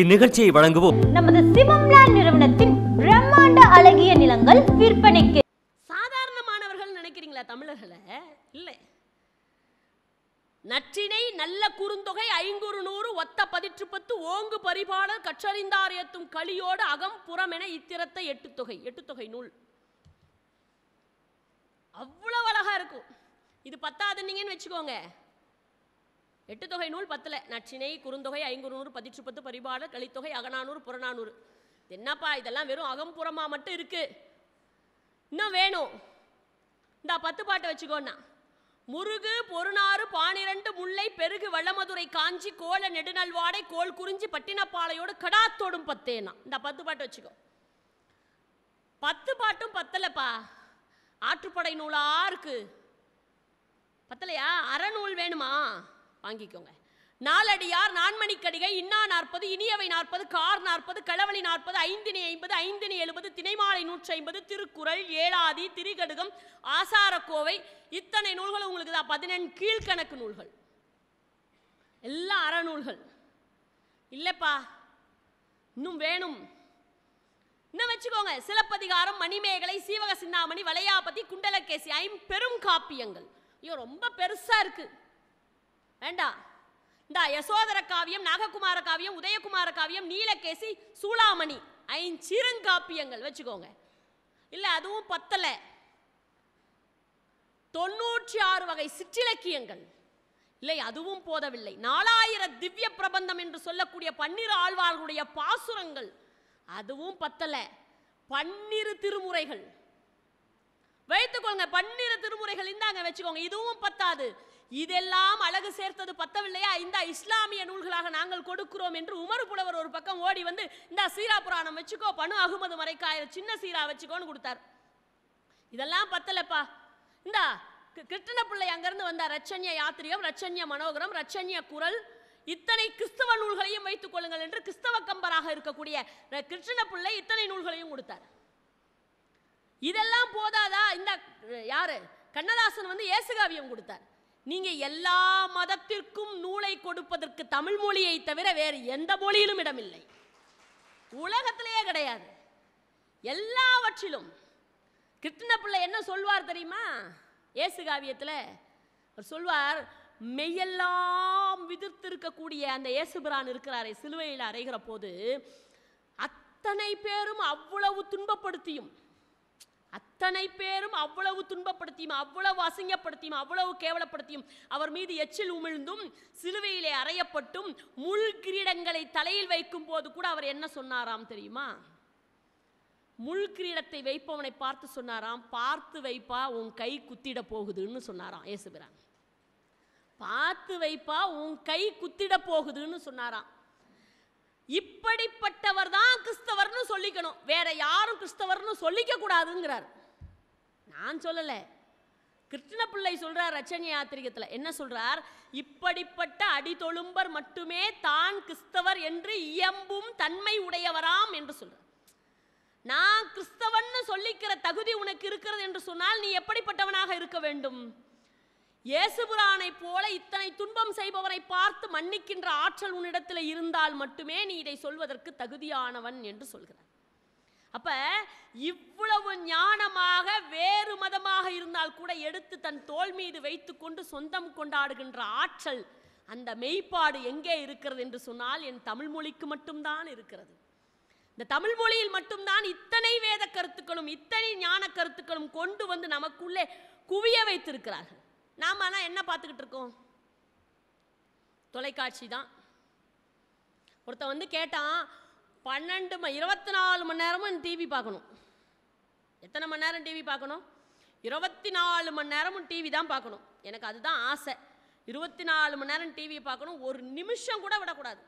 இந்நிகழ்ச்சியை வழங்குவோம் நமது சிவம்லா நிறுவனத்தின் பிரம்மாண்ட அழகிய நிலங்கள் விற்பனைக்கு சாதாரணமானவர்கள் நினைக்கிறீங்களா தமிழர்களை இல்லை நற்றினை நல்ல குறுந்தொகை ஐங்குறு நூறு ஒத்த பதிற்று பத்து ஓங்கு பரிபாடல் கற்றறிந்தார் ஏத்தும் களியோடு அகம் புறமென இத்திரத்தை எட்டு தொகை எட்டு தொகை நூல் அவ்வளவு அழகா இருக்கும் இது பத்தாதுன்னீங்கன்னு வச்சுக்கோங்க எட்டு தொகை நூல் பத்தில் நச்சினை குறுந்தொகை ஐங்குறுநூறு பத்து பரிபாடல் கழித்தொகை அகநானூறு புறநானூறு என்னப்பா இதெல்லாம் வெறும் அகம்புறமாக மட்டும் இருக்குது இன்னும் வேணும் இந்த பத்து பாட்டை வச்சுக்கோண்ணா முருகு பொருணாறு பானிரண்டு முல்லை பெருகு வள்ளமதுரை காஞ்சி கோல நெடுநல்வாடை கோல் குறிஞ்சி பட்டினப்பாளையோடு கடாத்தோடும் பத்தேனா இந்த பத்து பாட்டை வச்சுக்கோ பத்து பாட்டும் பத்தலப்பா ஆற்றுப்படை நூலாக இருக்குது பத்தலையா அறநூல் வேணுமா வாங்கிக்கோங்க நாலடியார் நான்மணிக்கடிகை இன்னா நாற்பது இனியவை நாற்பது கார் நாற்பது களவழி நாற்பது ஐந்தினி ஐம்பது ஐந்தினி எழுபது தினைமாலை நூற்றி ஐம்பது திருக்குறள் ஏழாதி திரிகடுகம் ஆசாரக்கோவை இத்தனை நூல்கள் உங்களுக்கு தான் பதினெண் கீழ்கணக்கு நூல்கள் எல்லாம் அறநூல்கள் இல்லைப்பா இன்னும் வேணும் இன்னும் வச்சுக்கோங்க சிலப்பதிகாரம் மணிமேகலை சீவக சிந்தாமணி வளையாபதி குண்டலகேசி ஐம் பெரும் காப்பியங்கள் ஐயோ ரொம்ப பெருசாக இருக்குது வேண்டாம் இந்த யசோதர காவியம் நாககுமார காவியம் உதயகுமார காவியம் நீலகேசி சூளாமணி ஐஞ்சிறுங்காப்பியங்கள் வச்சுக்கோங்க இல்லை அதுவும் பத்தலை தொண்ணூற்றி ஆறு வகை சிற்றிலக்கியங்கள் இல்லை அதுவும் போதவில்லை நாலாயிரம் திவ்ய பிரபந்தம் என்று சொல்லக்கூடிய பன்னிரு ஆழ்வார்களுடைய பாசுரங்கள் அதுவும் பத்தலை பன்னிரு திருமுறைகள் வைத்துக்கொள்ளுங்க பன்னிரு திருமுறைகள் இருந்தாங்க வச்சுக்கோங்க இதுவும் பத்தாது இதெல்லாம் அழகு சேர்த்தது பத்தவில்லையா இந்த இஸ்லாமிய நூல்களாக நாங்கள் கொடுக்கிறோம் என்று உமர் புலவர் ஒரு பக்கம் ஓடி வந்து இந்த சீரா புராணம் வச்சுக்கோ பனு அகமது மறைக்காயிர சின்ன சீரா வச்சுக்கோன்னு கொடுத்தார் இதெல்லாம் பத்தலப்பா இந்தா கிருஷ்ண பிள்ளை அங்கிருந்து வந்தார் ரச்சன்ய யாத்திரியம் ரச்சன்ய மனோகரம் ரச்சன்ய குரல் இத்தனை கிறிஸ்தவ நூல்களையும் வைத்துக் கொள்ளுங்கள் என்று கிறிஸ்தவ கம்பராக இருக்கக்கூடிய கிருஷ்ண பிள்ளை இத்தனை நூல்களையும் கொடுத்தார் இதெல்லாம் போதாதா இந்த யாரு கண்ணதாசன் வந்து ஏசுகாவியம் கொடுத்தார் நீங்க எல்லா மதத்திற்கும் நூலை கொடுப்பதற்கு தமிழ் மொழியை தவிர வேறு எந்த மொழியிலும் இடமில்லை உலகத்திலேயே கிடையாது எல்லாவற்றிலும் கிருஷ்ண பிள்ளை என்ன சொல்வார் தெரியுமா இயேசு காவியத்தில் அவர் சொல்வார் மெய்யெல்லாம் விதிர்த்திருக்கக்கூடிய அந்த இயேசுபிரான் இருக்கிறாரே சிலுவையில் அறைகிற போது அத்தனை பேரும் அவ்வளவு துன்பப்படுத்தியும் அத்தனை பேரும் அவ்வளவு துன்பப்படுத்தியும் அவ்வளவு அசிங்கப்படுத்தியும் அவ்வளவு கேவலப்படுத்தியும் அவர் மீது எச்சில் உமிழ்ந்தும் சிலுவையிலே அறையப்பட்டும் முள் கிரீடங்களை தலையில் வைக்கும் போது கூட அவர் என்ன சொன்னாராம் தெரியுமா முள் கிரீடத்தை வைப்பவனை பார்த்து சொன்னாராம் பார்த்து வைப்பா உன் கை குத்திட போகுதுன்னு சொன்னாராம் ஏசுபிரான் பார்த்து வைப்பா உன் கை குத்திட போகுதுன்னு சொன்னாராம் இப்படிப்பட்டவர் தான் கிறிஸ்தவர்னு சொல்லிக்கணும் வேற யாரும் கிறிஸ்தவர்னு சொல்லிக்க கூடாதுங்கிறார் நான் சொல்லலை கிருஷ்ண பிள்ளை சொல்றார் ரச்சனை யாத்திரிகத்தில் என்ன சொல்றார் இப்படிப்பட்ட அடிதொழும்பர் மட்டுமே தான் கிறிஸ்தவர் என்று இயம்பும் தன்மை உடையவராம் என்று சொல்றார் நான் கிறிஸ்தவன் சொல்லிக்கிற தகுதி உனக்கு இருக்கிறது என்று சொன்னால் நீ எப்படிப்பட்டவனாக இருக்க வேண்டும் இயேசுபுரானை போல இத்தனை துன்பம் செய்பவரை பார்த்து மன்னிக்கின்ற ஆற்றல் உன்னிடத்தில் இருந்தால் மட்டுமே நீ இதை சொல்வதற்கு தகுதியானவன் என்று சொல்கிறார் அப்ப இவ்வளவு ஞானமாக வேறு மதமாக இருந்தால் கூட எடுத்து தன் தோல் மீது வைத்துக்கொண்டு சொந்தம் கொண்டாடுகின்ற ஆற்றல் அந்த மெய்ப்பாடு எங்கே இருக்கிறது என்று சொன்னால் என் தமிழ் மொழிக்கு மட்டும்தான் இருக்கிறது இந்த தமிழ் மொழியில் மட்டும்தான் இத்தனை வேத கருத்துக்களும் இத்தனை ஞான கருத்துக்களும் கொண்டு வந்து நமக்குள்ளே குவிய வைத்திருக்கிறார்கள் நாம் ஆனால் என்ன பார்த்துக்கிட்டு இருக்கோம் தொலைக்காட்சி தான் ஒருத்தன் வந்து கேட்டான் பன்னெண்டு ம இருபத்தி நாலு மணி நேரமும் டிவி பார்க்கணும் எத்தனை மணி நேரம் டிவி பார்க்கணும் இருபத்தி நாலு மணி நேரமும் டிவி தான் பார்க்கணும் எனக்கு அதுதான் ஆசை இருபத்தி நாலு மணி நேரம் டிவி பார்க்கணும் ஒரு நிமிஷம் கூட விடக்கூடாது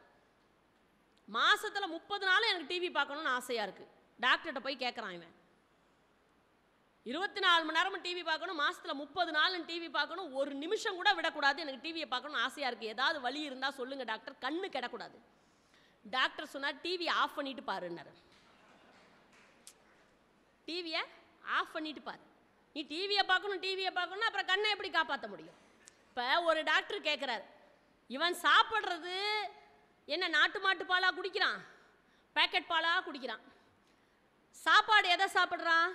மாதத்தில் முப்பது நாள் எனக்கு டிவி பார்க்கணும்னு ஆசையாக இருக்குது டாக்டர்கிட்ட போய் கேட்குறான் இவன் இருபத்தி நாலு மணி நேரமும் டிவி பார்க்கணும் மாசத்துல முப்பது நாள் டிவி பார்க்கணும் ஒரு நிமிஷம் கூட விடக்கூடாது எனக்கு டிவியை பார்க்கணும் ஆசையாக இருக்குது ஏதாவது வழி இருந்தால் சொல்லுங்கள் டாக்டர் கண்ணு கிடக்கூடாது டாக்டர் சொன்னால் டிவியை ஆஃப் பண்ணிட்டு பாருன்னு டிவியை ஆஃப் பண்ணிட்டு பாரு நீ டிவியை பார்க்கணும் டிவியை பார்க்கணும் அப்புறம் கண்ணை எப்படி காப்பாற்ற முடியும் இப்போ ஒரு டாக்டர் கேட்குறாரு இவன் சாப்பிட்றது என்ன நாட்டு மாட்டு பாலாக குடிக்கிறான் பேக்கெட் பாலாக குடிக்கிறான் சாப்பாடு எதை சாப்பிட்றான்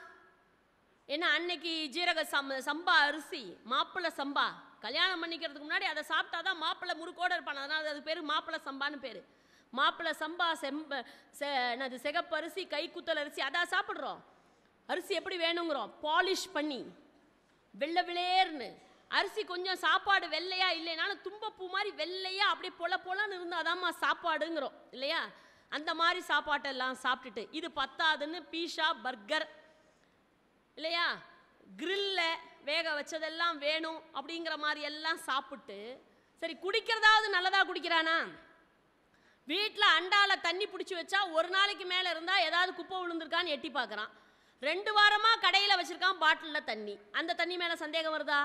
ஏன்னா அன்னைக்கு ஜீரக சம் சம்பா அரிசி மாப்பிள்ளை சம்பா கல்யாணம் பண்ணிக்கிறதுக்கு முன்னாடி அதை சாப்பிட்டா தான் மாப்பிள்ளை முறுக்கோடு இருப்பான் அதனால் அது பேர் மாப்பிள்ளை சம்பான்னு பேர் மாப்பிள்ளை சம்பா செம்ப செ என்னது சிகப்பு அரிசி கைக்குத்தல் அரிசி அதான் சாப்பிட்றோம் அரிசி எப்படி வேணுங்கிறோம் பாலிஷ் பண்ணி வெள்ளை விளையர்னு அரிசி கொஞ்சம் சாப்பாடு வெள்ளையாக இல்லைனாலும் தும்பப்பூ மாதிரி வெள்ளையாக அப்படியே பொல பொலன்னு இருந்தாதாம்மா சாப்பாடுங்கிறோம் இல்லையா அந்த மாதிரி சாப்பாட்டெல்லாம் சாப்பிட்டுட்டு இது பத்தாதுன்னு பீஸா பர்கர் இல்லையா கிரில்ல வேக வச்சதெல்லாம் வேணும் அப்படிங்கிற மாதிரி எல்லாம் சாப்பிட்டு சரி குடிக்கிறதாவது நல்லதாக குடிக்கிறானா வீட்டில் அண்டாவில் தண்ணி பிடிச்சி வச்சா ஒரு நாளைக்கு மேலே இருந்தால் ஏதாவது குப்பை விழுந்திருக்கான்னு எட்டி பார்க்குறான் ரெண்டு வாரமாக கடையில் வச்சுருக்கான் பாட்டிலில் தண்ணி அந்த தண்ணி மேலே சந்தேகம் வருதா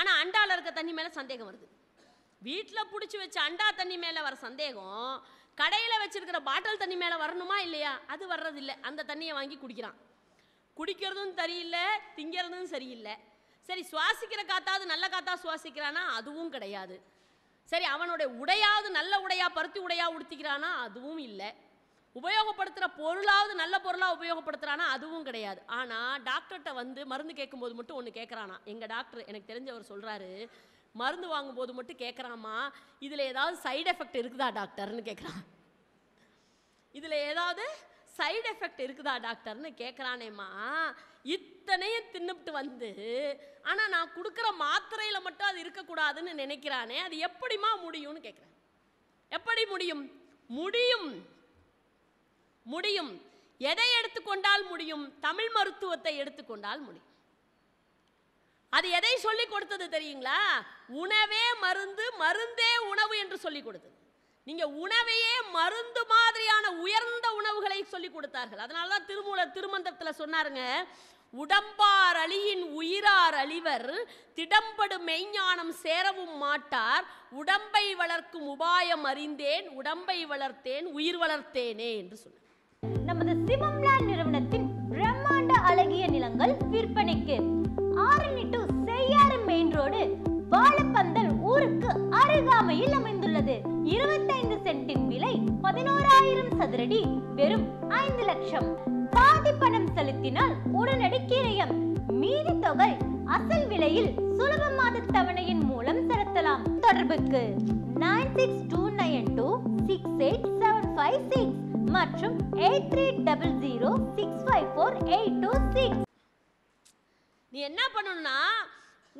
ஆனால் அண்டாவில் இருக்க தண்ணி மேலே சந்தேகம் வருது வீட்டில் பிடிச்சி வச்ச அண்டா தண்ணி மேலே வர சந்தேகம் கடையில் வச்சுருக்கிற பாட்டில் தண்ணி மேலே வரணுமா இல்லையா அது வர்றதில்லை அந்த தண்ணியை வாங்கி குடிக்கிறான் குடிக்கிறதும் சரியில்லை திங்கிறதும் சரியில்லை சரி சுவாசிக்கிற காத்தாவது நல்ல காத்தா சுவாசிக்கிறானா அதுவும் கிடையாது சரி அவனுடைய உடையாவது நல்ல உடையாக பருத்தி உடையாக உடுத்திக்கிறானா அதுவும் இல்லை உபயோகப்படுத்துகிற பொருளாவது நல்ல பொருளாக உபயோகப்படுத்துகிறானா அதுவும் கிடையாது ஆனால் டாக்டர்கிட்ட வந்து மருந்து கேட்கும்போது மட்டும் ஒன்று கேட்குறானா எங்கள் டாக்டர் எனக்கு தெரிஞ்சவர் சொல்கிறாரு மருந்து வாங்கும்போது மட்டும் கேட்குறாமா இதில் ஏதாவது சைடு எஃபெக்ட் இருக்குதா டாக்டர்னு கேட்குறான் இதில் ஏதாவது சைடு எஃபெக்ட் இருக்குதா டாக்டர்னு கேட்குறானேம்மா இத்தனையும் தின்னுபிட்டு வந்து ஆனால் நான் கொடுக்குற மாத்திரையில் மட்டும் அது இருக்கக்கூடாதுன்னு நினைக்கிறானே அது எப்படிமா முடியும்னு கேட்குறேன் எப்படி முடியும் முடியும் முடியும் எதை எடுத்துக்கொண்டால் முடியும் தமிழ் மருத்துவத்தை எடுத்துக்கொண்டால் முடியும் அது எதை சொல்லி கொடுத்தது தெரியுங்களா உணவே மருந்து மருந்தே உணவு என்று சொல்லி கொடுத்தது நீங்க உணவையே மருந்து மாதிரியான உயர்ந்த உணவுகளை சொல்லி கொடுத்தார்கள் அதனால தான் திருமூலர் திருமந்திரத்தில் சொன்னாருங்க உடம்பார் அழியின் உயிரார் அழிவர் திடம்படு மெய்ஞானம் சேரவும் மாட்டார் உடம்பை வளர்க்கும் உபாயம் அறிந்தேன் உடம்பை வளர்த்தேன் உயிர் வளர்த்தேனே என்று சொன்னார் நமது சிவம்லால் நிறுவனத்தின் பிரம்மாண்ட அழகிய நிலங்கள் விற்பனைக்கு ஆறு மெயின் ரோடு வாழப்பந்த ஊருக்கு அருகாமையில் அமைந்துள்ளது இருபத்தைந்து சென்டின் விலை பதினோராயிரம் சதுரடி வெறும் ஐந்து லட்சம் பாதி பணம் செலுத்தினால் உடனடி கிரயம் மீதி தொகை அசல் விலையில் சுலப மாத தவணையின் மூலம் செலுத்தலாம் தொடர்புக்கு nine six two nine two six eight seven five six மற்றும் eight three double zero six five four eight two six நீ என்ன பண்ணணும்னா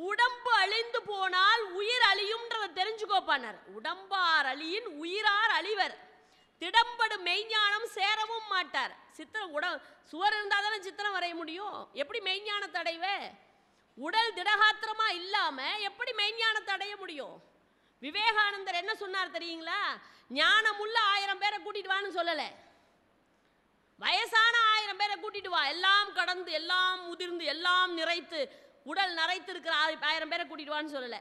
உடம்பு அழிந்து போனால் உயிர் அழியும்ன்றதை தெரிஞ்சுக்கோப்பானார் உடம்பார் அழியின் உயிரார் அழிவர் திடம்படு மெய்ஞானம் சேரவும் மாட்டார் சித்திரம் உட சுவர் இருந்தால் தானே சித்திரம் வரைய முடியும் எப்படி மெய்ஞானத்தை அடைவ உடல் திடகாத்திரமாக இல்லாமல் எப்படி மெய்ஞானத்தை அடைய முடியும் விவேகானந்தர் என்ன சொன்னார் தெரியுங்களா ஞானமுள்ள ஆயிரம் பேரை கூட்டிட்டு வான்னு சொல்லலை வயசான ஆயிரம் பேரை கூட்டிட்டு வா எல்லாம் கடந்து எல்லாம் முதிர்ந்து எல்லாம் நிறைத்து உடல் நரைத்திருக்கிற ஆயிரம் பேரை கூட்டிடுவான்னு சொல்லலை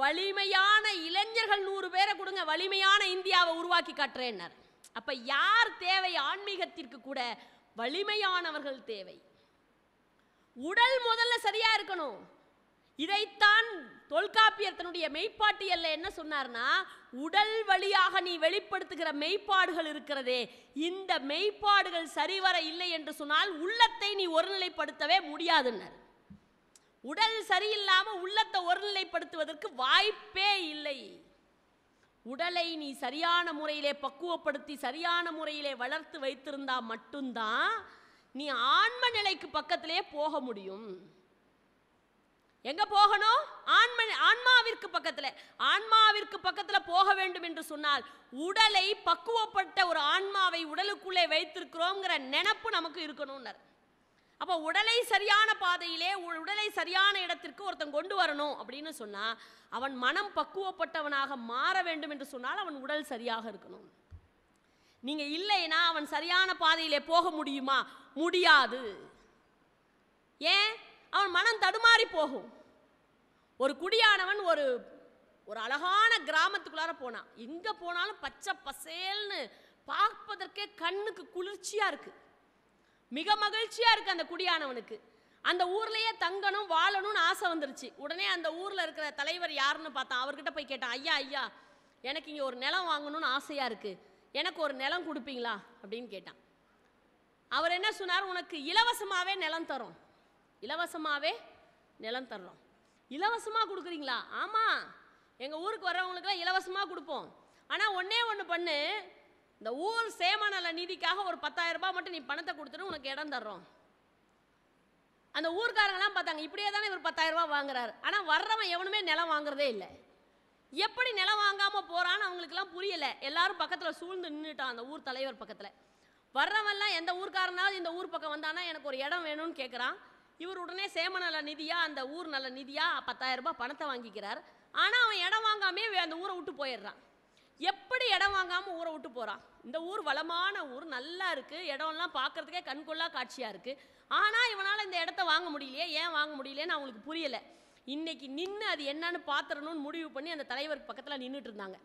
வலிமையான இளைஞர்கள் நூறு பேரை கொடுங்க வலிமையான இந்தியாவை உருவாக்கி காட்டுறேன்னார் அப்போ யார் தேவை ஆன்மீகத்திற்கு கூட வலிமையானவர்கள் தேவை உடல் முதல்ல சரியா இருக்கணும் இதைத்தான் தொல்காப்பியர் தன்னுடைய மெய்ப்பாட்டியல்ல என்ன சொன்னார்னா உடல் வழியாக நீ வெளிப்படுத்துகிற மெய்ப்பாடுகள் இருக்கிறதே இந்த மெய்ப்பாடுகள் சரிவர இல்லை என்று சொன்னால் உள்ளத்தை நீ ஒருநிலைப்படுத்தவே முடியாதுன்னர் உடல் சரியில்லாமல் உள்ளத்தை ஒருநிலைப்படுத்துவதற்கு வாய்ப்பே இல்லை உடலை நீ சரியான முறையிலே பக்குவப்படுத்தி சரியான முறையிலே வளர்த்து வைத்திருந்தா மட்டும்தான் நீ ஆன்ம நிலைக்கு பக்கத்திலே போக முடியும் எங்க போகணும் ஆன்ம ஆன்மாவிற்கு பக்கத்தில் ஆன்மாவிற்கு பக்கத்தில் போக வேண்டும் என்று சொன்னால் உடலை பக்குவப்பட்ட ஒரு ஆன்மாவை உடலுக்குள்ளே வைத்திருக்கிறோங்கிற நினப்பு நமக்கு இருக்கணும் அப்போ உடலை சரியான பாதையிலே உடலை சரியான இடத்திற்கு ஒருத்தன் கொண்டு வரணும் அப்படின்னு சொன்னால் அவன் மனம் பக்குவப்பட்டவனாக மாற வேண்டும் என்று சொன்னால் அவன் உடல் சரியாக இருக்கணும் நீங்கள் இல்லைன்னா அவன் சரியான பாதையிலே போக முடியுமா முடியாது ஏன் அவன் மனம் தடுமாறி போகும் ஒரு குடியானவன் ஒரு ஒரு அழகான கிராமத்துக்குள்ளார போனான் எங்கே போனாலும் பச்சை பசேல்னு பார்ப்பதற்கே கண்ணுக்கு குளிர்ச்சியாக இருக்குது மிக மகிழ்ச்சியாக இருக்குது அந்த குடியானவனுக்கு அந்த ஊர்லேயே தங்கணும் வாழணும்னு ஆசை வந்துருச்சு உடனே அந்த ஊரில் இருக்கிற தலைவர் யாருன்னு பார்த்தான் அவர்கிட்ட போய் கேட்டான் ஐயா ஐயா எனக்கு இங்கே ஒரு நிலம் வாங்கணும்னு ஆசையாக இருக்குது எனக்கு ஒரு நிலம் கொடுப்பீங்களா அப்படின்னு கேட்டான் அவர் என்ன சொன்னார் உனக்கு இலவசமாகவே நிலம் தரும் இலவசமாகவே நிலம் தர்றோம் இலவசமாக கொடுக்குறீங்களா ஆமாம் எங்கள் ஊருக்கு வர்றவங்களுக்குலாம் இலவசமாக கொடுப்போம் ஆனால் ஒன்றே ஒன்று பண்ணு இந்த ஊர் சேமநல நிதிக்காக ஒரு பத்தாயிரம் ரூபாய் மட்டும் நீ பணத்தை கொடுத்துட்டு உனக்கு இடம் தர்றோம் அந்த ஊர்க்காரங்களாம் பார்த்தாங்க இப்படியே தானே இவர் பத்தாயிரம் ரூபாய் வாங்குறாரு ஆனால் வர்றவன் எவனுமே நிலம் வாங்குறதே இல்லை எப்படி நிலம் வாங்காமல் போகிறான்னு அவங்களுக்குலாம் புரியலை எல்லாரும் பக்கத்தில் சூழ்ந்து நின்றுட்டான் அந்த ஊர் தலைவர் பக்கத்தில் வர்றவன்லாம் எந்த ஊர்க்காரனாவது இந்த ஊர் பக்கம் வந்தானா எனக்கு ஒரு இடம் வேணும்னு கேட்குறான் இவர் உடனே சேம நல நிதியாக அந்த ஊர் நல நிதியாக பத்தாயிரம் ரூபாய் பணத்தை வாங்கிக்கிறார் ஆனால் அவன் இடம் வாங்காமே அந்த ஊரை விட்டு போயிடுறான் எப்படி இடம் வாங்காமல் ஊரை விட்டு போகிறான் இந்த ஊர் வளமான ஊர் நல்லா இருக்குது இடம்லாம் பார்க்குறதுக்கே கண்கொள்ளா காட்சியாக இருக்குது ஆனால் இவனால் இந்த இடத்த வாங்க முடியலையே ஏன் வாங்க முடியலையேன்னு அவங்களுக்கு புரியலை இன்றைக்கி நின்று அது என்னன்னு பார்த்துடணும்னு முடிவு பண்ணி அந்த தலைவர் பக்கத்தில் நின்றுட்டு இருந்தாங்க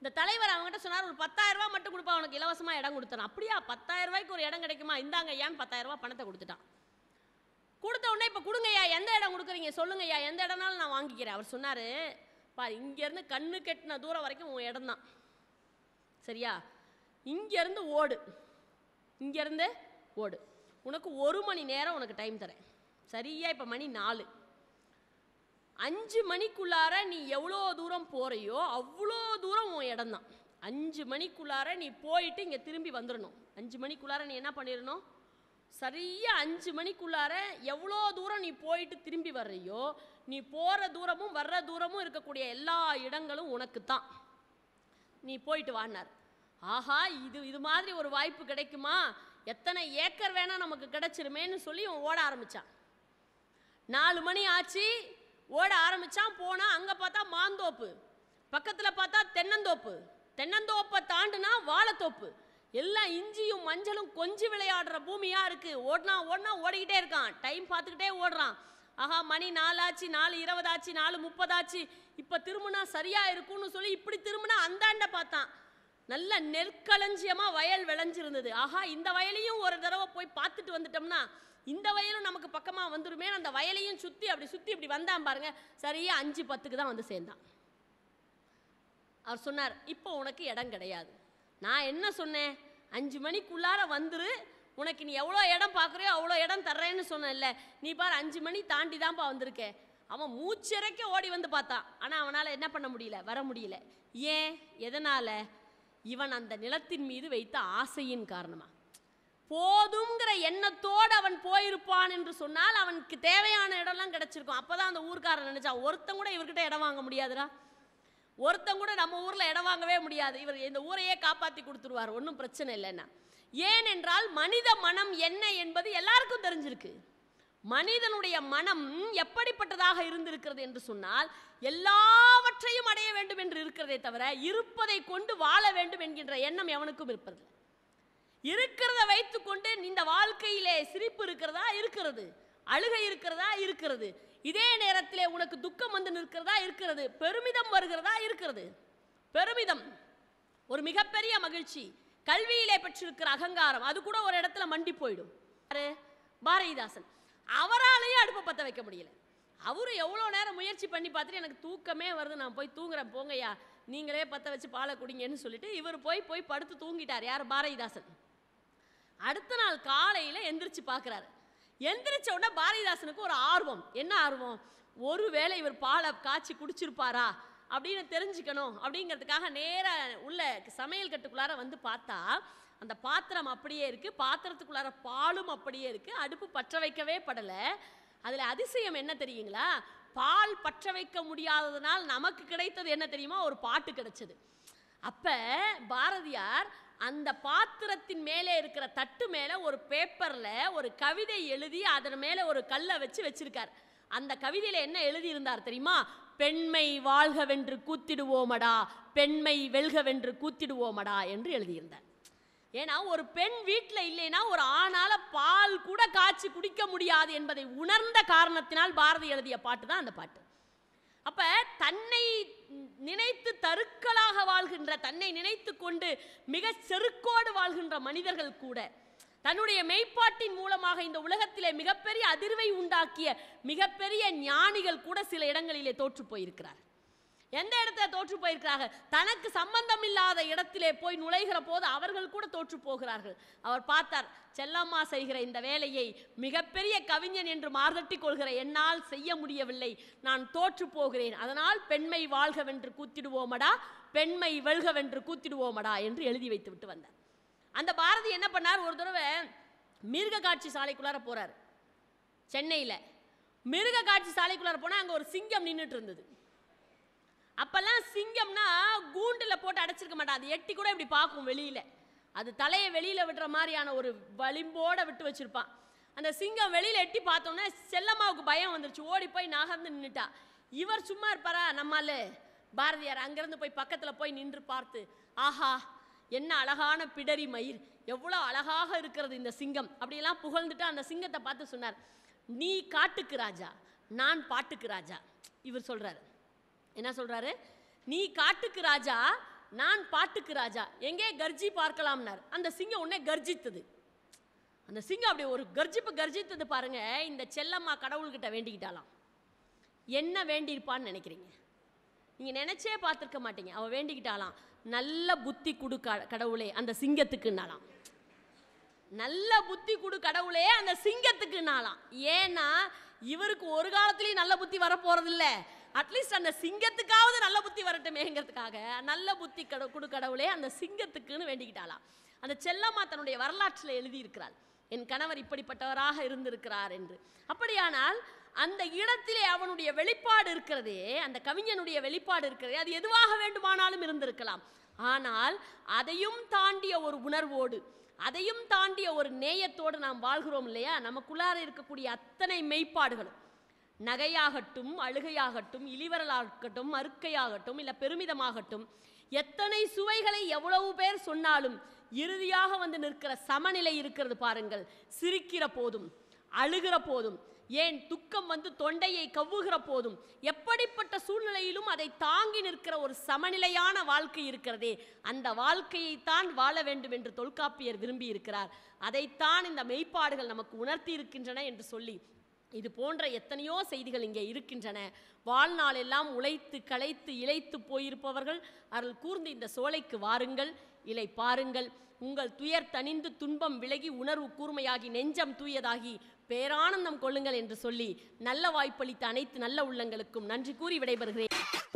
இந்த தலைவர் அவங்ககிட்ட சொன்னார் ஒரு ரூபா மட்டும் கொடுப்பா அவனுக்கு இலவசமாக இடம் கொடுத்தான் அப்படியா பத்தாயிரம் ரூபாய்க்கு ஒரு இடம் கிடைக்குமா இந்தாங்க ஏன் ரூபா பணத்தை கொடுத்துட்டான் கொடுத்த உடனே இப்போ கொடுங்கய்யா எந்த இடம் கொடுக்குறீங்க சொல்லுங்கய்யா எந்த இடம்னாலும் நான் வாங்கிக்கிறேன் அவர் சொன்னார் பாரு இங்கேருந்து கண்ணு கெட்டின தூரம் வரைக்கும் உன் இடம் தான் சரியா இங்கேருந்து ஓடு இங்கேருந்து ஓடு உனக்கு ஒரு மணி நேரம் உனக்கு டைம் தரேன் சரியா இப்போ மணி நாலு அஞ்சு மணிக்குள்ளார நீ எவ்வளோ தூரம் போகிறையோ அவ்வளோ தூரம் உன் இடம் தான் அஞ்சு மணிக்குள்ளார நீ போயிட்டு இங்கே திரும்பி வந்துடணும் அஞ்சு மணிக்குள்ளார நீ என்ன பண்ணிடணும் சரியாக அஞ்சு மணிக்குள்ளார எவ்வளோ தூரம் நீ போயிட்டு திரும்பி வர்றியோ நீ போகிற தூரமும் வர்ற தூரமும் இருக்கக்கூடிய எல்லா இடங்களும் உனக்கு தான் நீ போயிட்டு வானார் ஆஹா இது இது மாதிரி ஒரு வாய்ப்பு கிடைக்குமா எத்தனை ஏக்கர் வேணால் நமக்கு கிடைச்சிருமேன்னு சொல்லி இவன் ஓட ஆரம்பித்தான் நாலு மணி ஆச்சு ஓட ஆரம்பித்தான் போனால் அங்கே பார்த்தா மாந்தோப்பு பக்கத்தில் பார்த்தா தென்னந்தோப்பு தென்னந்தோப்பை தாண்டுனா வாழைத்தோப்பு எல்லாம் இஞ்சியும் மஞ்சளும் கொஞ்சம் விளையாடுற பூமியாக இருக்குது ஓடினா ஓடினா ஓடிக்கிட்டே இருக்கான் டைம் பார்த்துக்கிட்டே ஓடுறான் ஆஹா மணி நாலாச்சு நாலு இருபதாச்சு நாலு முப்பதாச்சு இப்போ திரும்பினா சரியாக இருக்கும்னு சொல்லி இப்படி திரும்பினா அந்தாண்ட பார்த்தான் நல்ல நெற்களஞ்சியமாக வயல் விளைஞ்சிருந்தது ஆஹா இந்த வயலையும் ஒரு தடவை போய் பார்த்துட்டு வந்துட்டோம்னா இந்த வயலும் நமக்கு பக்கமாக வந்துருமே அந்த வயலையும் சுற்றி அப்படி சுற்றி இப்படி வந்தான் பாருங்க சரியாக அஞ்சு பத்துக்கு தான் வந்து சேர்ந்தான் அவர் சொன்னார் இப்போ உனக்கு இடம் கிடையாது நான் என்ன சொன்னேன் அஞ்சு மணிக்குள்ளார வந்துரு உனக்கு நீ எவ்வளோ இடம் பார்க்குறியோ அவ்வளோ இடம் தர்றேன்னு இல்லை நீ பார் அஞ்சு மணி தாண்டி தான்ப்பா வந்திருக்க அவன் மூச்சிறைக்க ஓடி வந்து பார்த்தான் ஆனால் அவனால் என்ன பண்ண முடியல வர முடியல ஏன் எதனால் இவன் அந்த நிலத்தின் மீது வைத்த ஆசையின் காரணமாக போதுங்கிற எண்ணத்தோடு அவன் போயிருப்பான் என்று சொன்னால் அவனுக்கு தேவையான இடம்லாம் கிடச்சிருக்கும் அப்போ தான் அந்த ஊர்க்காரன் நினச்சான் ஒருத்தன் கூட இவர்கிட்ட இடம் வாங்க முடியாதுடா ஒருத்தன் கூட நம்ம ஊரில் இடம் வாங்கவே முடியாது இவர் இந்த ஊரையே காப்பாற்றி கொடுத்துருவார் ஒன்றும் பிரச்சனை இல்லைன்னா ஏனென்றால் மனித மனம் என்ன என்பது எல்லாருக்கும் தெரிஞ்சிருக்கு மனிதனுடைய மனம் எப்படிப்பட்டதாக இருந்திருக்கிறது என்று சொன்னால் எல்லாவற்றையும் அடைய வேண்டும் என்று இருக்கிறதே தவிர இருப்பதை கொண்டு வாழ வேண்டும் என்கின்ற எண்ணம் எவனுக்கும் இருப்பதில்லை இருக்கிறத வைத்துக்கொண்டு இந்த வாழ்க்கையிலே சிரிப்பு இருக்கிறதா இருக்கிறது அழுகை இருக்கிறதா இருக்கிறது இதே நேரத்தில் உனக்கு துக்கம் வந்து நிற்கிறதா இருக்கிறது பெருமிதம் வருகிறதா இருக்கிறது பெருமிதம் ஒரு மிகப்பெரிய மகிழ்ச்சி கல்வியிலே பெற்றிருக்கிற அகங்காரம் அது கூட ஒரு இடத்துல மண்டி போயிடும் பாரதிதாசன் அவராலேயே அடுப்பை பற்ற வைக்க முடியல அவர் எவ்வளோ நேரம் முயற்சி பண்ணி பார்த்துட்டு எனக்கு தூக்கமே வருது நான் போய் தூங்குறேன் போங்கய்யா நீங்களே பற்ற வச்சு பாலை குடிங்கன்னு சொல்லிட்டு இவர் போய் போய் படுத்து தூங்கிட்டார் யார் பாரதிதாசன் அடுத்த நாள் காலையில் எந்திரிச்சு பார்க்குறாரு எந்திரிச்ச உடனே பாரதிதாசனுக்கு ஒரு ஆர்வம் என்ன ஆர்வம் ஒருவேளை இவர் பாலை காய்ச்சி குடிச்சிருப்பாரா அப்படின்னு தெரிஞ்சுக்கணும் அப்படிங்கிறதுக்காக நேராக உள்ள சமையல் கட்டுக்குள்ளார வந்து பார்த்தா அந்த பாத்திரம் அப்படியே இருக்குது பாத்திரத்துக்குள்ளார பாலும் அப்படியே இருக்குது அடுப்பு பற்ற வைக்கவே படலை அதில் அதிசயம் என்ன தெரியுங்களா பால் பற்ற வைக்க முடியாததுனால் நமக்கு கிடைத்தது என்ன தெரியுமா ஒரு பாட்டு கிடைச்சது அப்போ பாரதியார் அந்த பாத்திரத்தின் மேலே இருக்கிற தட்டு மேலே ஒரு பேப்பரில் ஒரு கவிதை எழுதி அதன் மேலே ஒரு கல்லை வச்சு வச்சிருக்கார் அந்த கவிதையில் என்ன எழுதியிருந்தார் தெரியுமா பெண்மை வாழ்கவென்று கூத்திடுவோமடா பெண்மை வெல்கவென்று கூத்திடுவோமடா என்று எழுதியிருந்தார் ஏன்னா ஒரு பெண் வீட்டில் இல்லைன்னா ஒரு ஆணால் பால் கூட காய்ச்சி குடிக்க முடியாது என்பதை உணர்ந்த காரணத்தினால் பாரதி எழுதிய பாட்டு தான் அந்த பாட்டு அப்ப தன்னை நினைத்து தருக்களாக வாழ்கின்ற தன்னை நினைத்து கொண்டு மிக செருக்கோடு வாழ்கின்ற மனிதர்கள் கூட தன்னுடைய மெய்ப்பாட்டின் மூலமாக இந்த உலகத்திலே மிகப்பெரிய அதிர்வை உண்டாக்கிய மிகப்பெரிய ஞானிகள் கூட சில இடங்களிலே தோற்று போயிருக்கிறார் எந்த இடத்துல தோற்று போயிருக்கிறார்கள் தனக்கு சம்பந்தம் இல்லாத இடத்திலே போய் நுழைகிற போது அவர்கள் கூட தோற்று போகிறார்கள் அவர் பார்த்தார் செல்லம்மா செய்கிற இந்த வேலையை மிகப்பெரிய கவிஞன் என்று மார்தட்டி கொள்கிற என்னால் செய்ய முடியவில்லை நான் தோற்று போகிறேன் அதனால் பெண்மை வாழ்கவென்று கூத்திடுவோமடா பெண்மை வெல்கவென்று கூத்திடுவோமடா என்று எழுதி வைத்து விட்டு வந்தார் அந்த பாரதி என்ன பண்ணார் ஒரு தடவை மிருக காட்சி சாலைக்குள்ளார போகிறார் சென்னையில் மிருக காட்சி சாலைக்குள்ளார போனால் அங்கே ஒரு சிங்கம் நின்றுட்டு இருந்தது அப்போல்லாம் சிங்கம்னா கூண்டில் போட்டு அடைச்சிருக்க மாட்டான் அது எட்டி கூட இப்படி பார்க்கும் வெளியில் அது தலையை வெளியில் விடுற மாதிரியான ஒரு வலிம்போட விட்டு வச்சுருப்பான் அந்த சிங்கம் வெளியில் எட்டி பார்த்தோன்னே செல்லம்மாவுக்கு பயம் வந்துருச்சு ஓடி போய் நகர்ந்து நின்றுட்டா இவர் சும்மா இருப்பாரா நம்மால் பாரதியார் அங்கேருந்து போய் பக்கத்தில் போய் நின்று பார்த்து ஆஹா என்ன அழகான பிடரி மயிர் எவ்வளோ அழகாக இருக்கிறது இந்த சிங்கம் அப்படியெல்லாம் புகழ்ந்துட்டு அந்த சிங்கத்தை பார்த்து சொன்னார் நீ காட்டுக்கு ராஜா நான் பாட்டுக்கு ராஜா இவர் சொல்கிறாரு என்ன சொல்கிறாரு நீ காட்டுக்கு ராஜா நான் பாட்டுக்கு ராஜா எங்கே கர்ஜி பார்க்கலாம்னார் அந்த சிங்கம் உன்னே கர்ஜித்தது அந்த சிங்கம் அப்படி ஒரு கர்ஜிப்பு கர்ஜித்தது பாருங்க இந்த செல்லம்மா கடவுள்கிட்ட வேண்டிக்கிட்டாலாம் என்ன வேண்டியிருப்பான்னு நினைக்கிறீங்க நீங்கள் நினச்சே பார்த்துருக்க மாட்டீங்க அவள் வேண்டிக்கிட்டாலாம் நல்ல புத்தி கொடு கடவுளே அந்த சிங்கத்துக்குனாலாம் நல்ல புத்தி கொடு கடவுளே அந்த சிங்கத்துக்குனாலாம் ஏன்னா இவருக்கு ஒரு காலத்துலேயும் நல்ல புத்தி வரப்போகிறதில்ல அட்லீஸ்ட் அந்த சிங்கத்துக்காவது நல்ல புத்தி வரட்டுமேங்கிறதுக்காக நல்ல புத்தி கட கொடு கடவுளே அந்த சிங்கத்துக்குன்னு வேண்டிக்கிட்டாலாம் அந்த செல்லம்மா தன்னுடைய வரலாற்றில் எழுதியிருக்கிறாள் என் கணவர் இப்படிப்பட்டவராக இருந்திருக்கிறார் என்று அப்படியானால் அந்த இடத்திலே அவனுடைய வெளிப்பாடு இருக்கிறதே அந்த கவிஞனுடைய வெளிப்பாடு இருக்கிறதே அது எதுவாக வேண்டுமானாலும் இருந்திருக்கலாம் ஆனால் அதையும் தாண்டிய ஒரு உணர்வோடு அதையும் தாண்டிய ஒரு நேயத்தோடு நாம் வாழ்கிறோம் இல்லையா நமக்குள்ளார இருக்கக்கூடிய அத்தனை மெய்ப்பாடுகளும் நகையாகட்டும் அழுகையாகட்டும் இழிவரலாகட்டும் அறுக்கையாகட்டும் இல்லை பெருமிதமாகட்டும் எத்தனை சுவைகளை எவ்வளவு பேர் சொன்னாலும் இறுதியாக வந்து நிற்கிற சமநிலை இருக்கிறது பாருங்கள் சிரிக்கிற போதும் அழுகிற போதும் ஏன் துக்கம் வந்து தொண்டையை கவ்வுகிற போதும் எப்படிப்பட்ட சூழ்நிலையிலும் அதை தாங்கி நிற்கிற ஒரு சமநிலையான வாழ்க்கை இருக்கிறதே அந்த வாழ்க்கையைத்தான் வாழ வேண்டும் என்று தொல்காப்பியர் விரும்பி இருக்கிறார் அதைத்தான் இந்த மெய்ப்பாடுகள் நமக்கு உணர்த்தி இருக்கின்றன என்று சொல்லி இது போன்ற எத்தனையோ செய்திகள் இங்கே இருக்கின்றன வாழ்நாளெல்லாம் உழைத்து களைத்து இழைத்து போயிருப்பவர்கள் அருள் கூர்ந்து இந்த சோலைக்கு வாருங்கள் இலை பாருங்கள் உங்கள் துயர் தணிந்து துன்பம் விலகி உணர்வு கூர்மையாகி நெஞ்சம் தூயதாகி பேரானந்தம் கொள்ளுங்கள் என்று சொல்லி நல்ல வாய்ப்பளித்த அனைத்து நல்ல உள்ளங்களுக்கும் நன்றி கூறி விடைபெறுகிறேன்